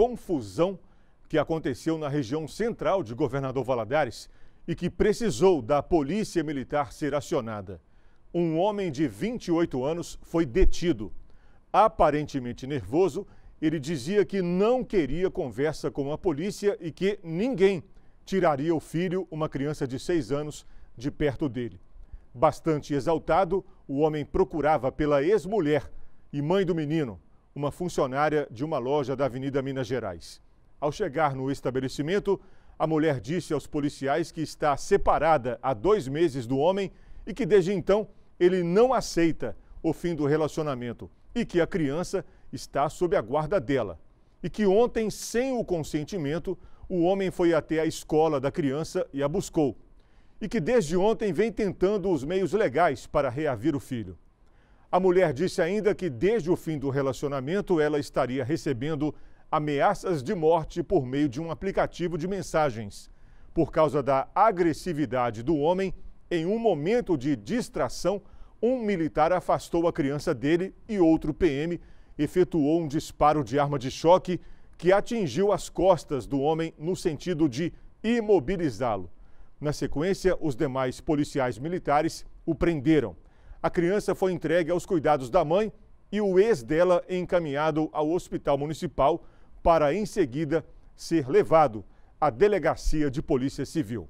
confusão que aconteceu na região central de Governador Valadares e que precisou da polícia militar ser acionada. Um homem de 28 anos foi detido. Aparentemente nervoso, ele dizia que não queria conversa com a polícia e que ninguém tiraria o filho, uma criança de 6 anos, de perto dele. Bastante exaltado, o homem procurava pela ex-mulher e mãe do menino, uma funcionária de uma loja da Avenida Minas Gerais. Ao chegar no estabelecimento, a mulher disse aos policiais que está separada há dois meses do homem e que desde então ele não aceita o fim do relacionamento e que a criança está sob a guarda dela. E que ontem, sem o consentimento, o homem foi até a escola da criança e a buscou. E que desde ontem vem tentando os meios legais para reaver o filho. A mulher disse ainda que desde o fim do relacionamento ela estaria recebendo ameaças de morte por meio de um aplicativo de mensagens. Por causa da agressividade do homem, em um momento de distração, um militar afastou a criança dele e outro PM efetuou um disparo de arma de choque que atingiu as costas do homem no sentido de imobilizá-lo. Na sequência, os demais policiais militares o prenderam. A criança foi entregue aos cuidados da mãe e o ex dela encaminhado ao hospital municipal para, em seguida, ser levado à delegacia de polícia civil.